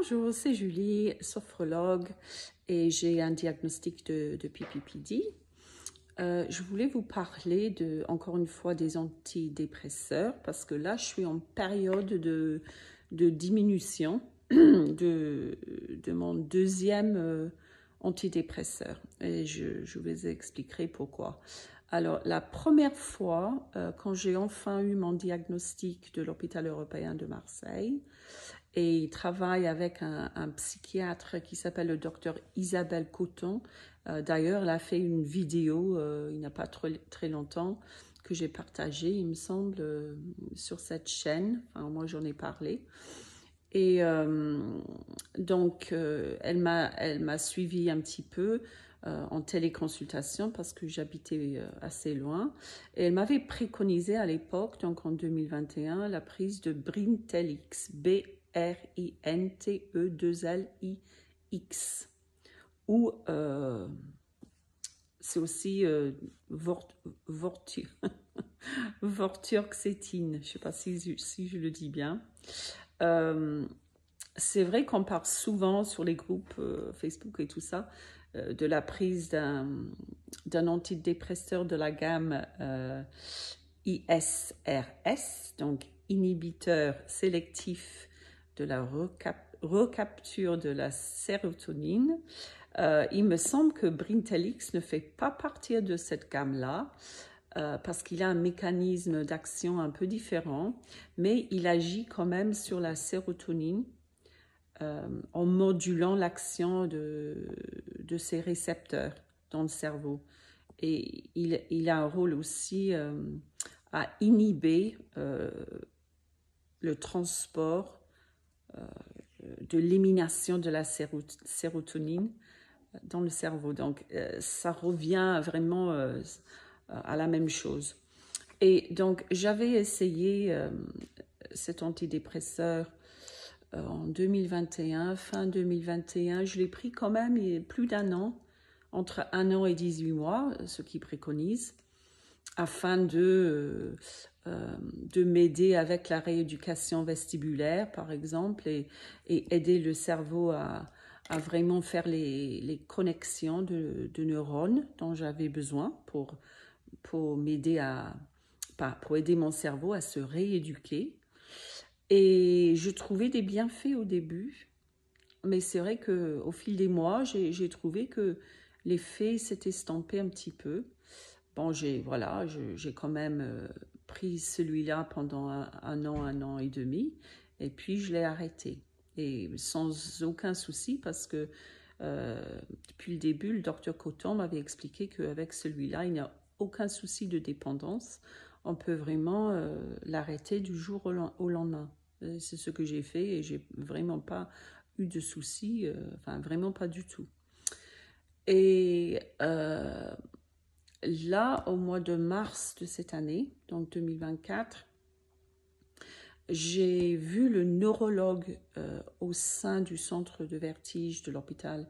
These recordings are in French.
Bonjour, c'est Julie, sophrologue, et j'ai un diagnostic de, de PPPD. Euh, je voulais vous parler de, encore une fois des antidépresseurs parce que là, je suis en période de, diminution de, de, mon deuxième euh, antidépresseur. Et je, je, vous expliquerai pourquoi. Alors, la première fois, euh, quand j'ai enfin eu mon diagnostic de l'hôpital européen de Marseille, et il travaille avec un, psychiatre qui s'appelle le docteur Isabelle Coton. Euh, d'ailleurs, elle a fait une vidéo euh, il n'y a pas trop, très longtemps que j'ai partagée, il me semble, euh, sur cette chaîne. Enfin, moi, j'en ai parlé. Et donc, elle m'a suivi un petit peu en téléconsultation parce que j'habitais assez loin. Et elle m'avait préconisé à l'époque, donc en 2021, la prise de Brintelix, b R-I-N-T-E-2-L-I-X. Ou euh, c'est aussi euh, Je ne sais pas si, si, je le dis bien. Euh, c'est vrai qu'on parle souvent sur les groupes euh, Facebook et tout ça de la prise d'un antidépresseur de la gamme ISRS, donc inhibiteur sélectif de la recapture de la sérotonine. Euh, il me semble que Brintelix ne fait pas partie de cette gamme-là euh, parce qu'il a un mécanisme d'action un peu différent, mais il agit quand même sur la sérotonine euh, en modulant l'action de, de, ses récepteurs dans le cerveau. Et il a un rôle aussi à inhiber le transport euh, de l'élimination de la sérotonine euh, dans le cerveau. Donc, euh, ça revient vraiment à la même chose. Et donc, j'avais essayé cet antidépresseur en 2021, fin 2021. Je l'ai pris quand même il y plus d'un an, entre un an et 18 mois, ce qui préconise, afin de euh, de m'aider avec la rééducation vestibulaire, par exemple, et, aider le cerveau à, vraiment faire les, connexions de, neurones dont j'avais besoin pour, m'aider pour aider mon cerveau à se rééduquer. Et je trouvais des bienfaits au début, mais c'est vrai qu'au fil des mois, j'ai trouvé que l'effet s'est estompé un petit peu. Bon, j'ai voilà, j'ai quand même euh, pris celui-là pendant un, an, un an et demi, et puis je l'ai arrêté. Et sans aucun souci, parce que euh, depuis le début, le docteur Coton m'avait expliqué qu'avec celui-là, il n'y a aucun souci de dépendance. On peut vraiment euh, l'arrêter du jour au, lendemain. C'est ce que j'ai fait et j'ai vraiment pas eu de soucis, enfin vraiment pas du tout. Et là, au mois de mars de cette année, donc 2024, j'ai vu le neurologue euh, au sein du centre de vertige de l'hôpital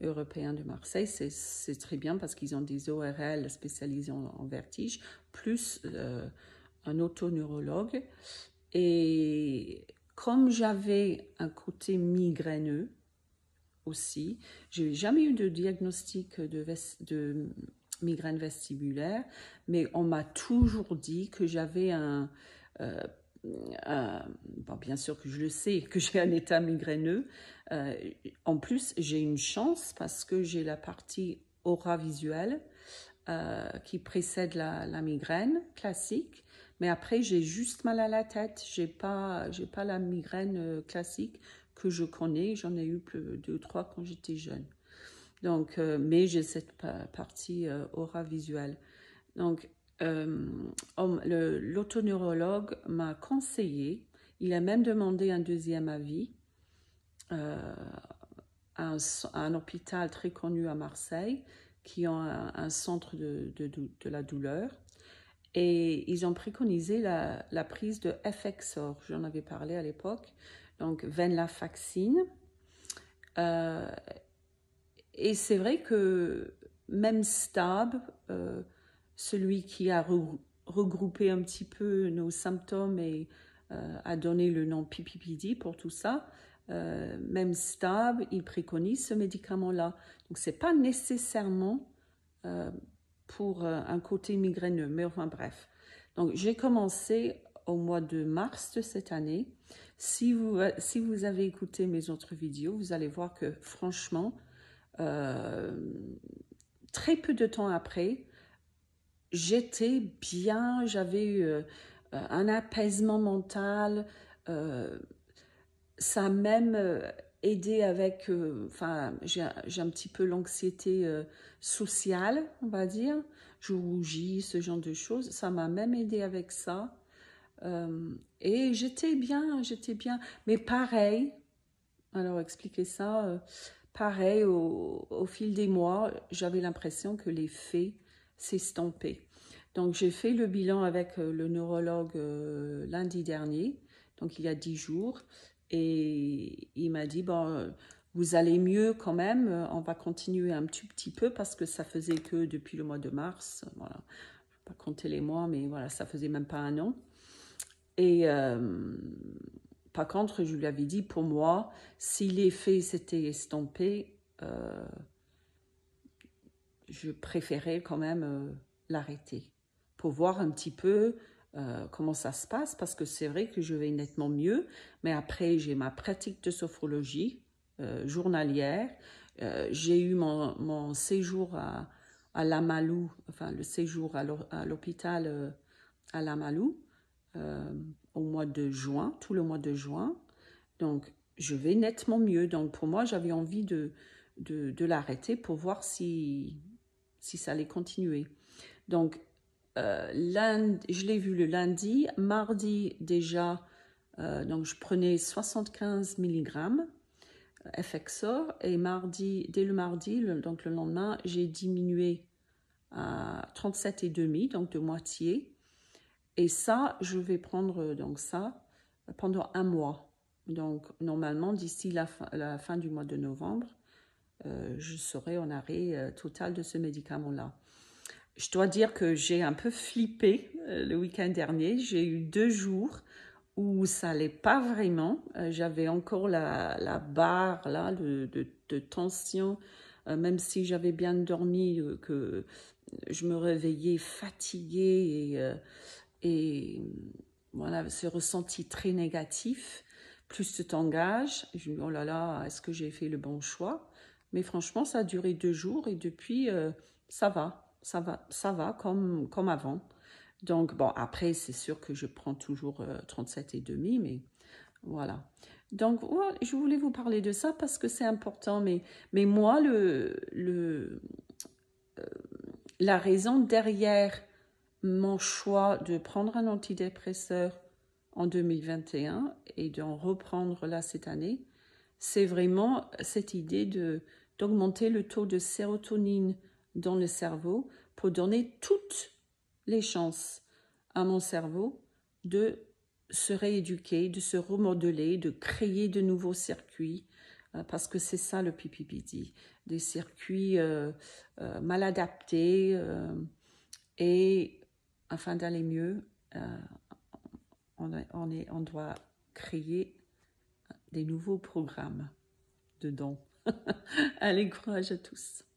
européen de Marseille. C'est très bien parce qu'ils ont des ORL spécialisés en, vertige, plus euh, un autoneurologue. Et comme j'avais un côté migraineux aussi, j'ai jamais eu de diagnostic de, de migraine vestibulaire, mais on m'a toujours dit que j'avais un, euh, bien sûr que je le sais, que j'ai un état migraineux. Euh, en plus, j'ai une chance parce que j'ai la partie aura visuelle euh, qui précède la, migraine classique. Mais après, j'ai juste mal à la tête. J'ai pas, j'ai pas la migraine classique que je connais. J'en ai eu plus de trois quand j'étais jeune. Donc, euh, mais j'ai cette partie euh, aura visuelle. Donc, euh, l'autoneurologue m'a conseillé, il a même demandé un deuxième avis à un, hôpital très connu à Marseille qui a un, centre de, de, la douleur et ils ont préconisé la, prise de FXOR, j'en avais parlé à l'époque, donc venlafaxine. Euh, et c'est vrai que même Stab, euh, celui qui a regroupé un petit peu nos symptômes et euh, a donné le nom PPPD pour tout ça, euh, même Stab, il préconise ce médicament-là. Donc, ce n'est pas nécessairement pour un côté migraineux, mais enfin bref. Donc, j'ai commencé au mois de mars de cette année. Si vous, si vous avez écouté mes autres vidéos, vous allez voir que franchement, euh, très peu de temps après, j'étais bien, j'avais eu euh, un apaisement mental. Euh, ça m'a même aidé avec, enfin, j'ai un petit peu l'anxiété sociale, on va dire. Je rougis, ce genre de choses. Ça m'a même aidé avec ça. et j'étais bien, j'étais bien. Mais pareil, alors expliquer ça, pareil, au, fil des mois, j'avais l'impression que les faits s'estompaient. Donc, j'ai fait le bilan avec euh, le neurologue euh, lundi dernier, donc il y a dix jours, et il m'a dit, bon, euh, vous allez mieux quand même, on va continuer un petit, petit peu, parce que ça faisait que depuis le mois de mars, voilà, pas compter les mois, mais voilà, ça faisait même pas un an. Et par contre, je lui avais dit, pour moi, si l'effet s'était estompé, euh, je préférais quand même euh, l'arrêter pour voir un petit peu euh, comment ça se passe, parce que c'est vrai que je vais nettement mieux, mais après, j'ai ma pratique de sophrologie journalière, j'ai eu mon, séjour à, à Lamalou, enfin le séjour à l'hôpital à Lamalou, euh, au mois de juin, tout le mois de juin. Donc, je vais nettement mieux. Donc, pour moi, j'avais envie de, de, l'arrêter pour voir si, si ça allait continuer. Donc, euh, lundi, je l'ai vu le lundi. Mardi, déjà, euh, donc je prenais 75 mg FXOR. Et mardi, dès le mardi, donc le lendemain, j'ai diminué à 37,5, donc de moitié. Et ça, je vais prendre euh, donc ça pendant un mois. Donc, normalement, d'ici la, fin du mois de novembre, euh, je serai en arrêt euh, total de ce médicament-là. Je dois dire que j'ai un peu flippé le week-end dernier. J'ai eu deux jours où ça n'allait pas vraiment. j'avais encore la, barre là, de, tension, même si j'avais bien dormi, que je me réveillais fatiguée et et voilà, ce ressenti très négatif, plus tu t'engages, je dis, oh là là, est-ce que j'ai fait le bon choix Mais franchement, ça a duré deux jours et depuis, euh, ça va, ça va, ça va comme, comme avant. Donc, bon, après, c'est sûr que je prends toujours 37,5, euh, 37 et demi, mais voilà. Donc, je voulais vous parler de ça parce que c'est important, mais, mais moi, le, le, euh, la raison derrière mon choix de prendre un antidépresseur en 2021 et d'en reprendre là cette année, c'est vraiment cette idée de d'augmenter le taux de sérotonine dans le cerveau pour donner toutes les chances à mon cerveau de se rééduquer, de se remodeler, de créer de nouveaux circuits, euh, parce que c'est ça le PPPD, des circuits euh, euh, mal adaptés et afin d'aller mieux, euh, on, on doit créer des nouveaux programmes de dons. Allez, courage à tous.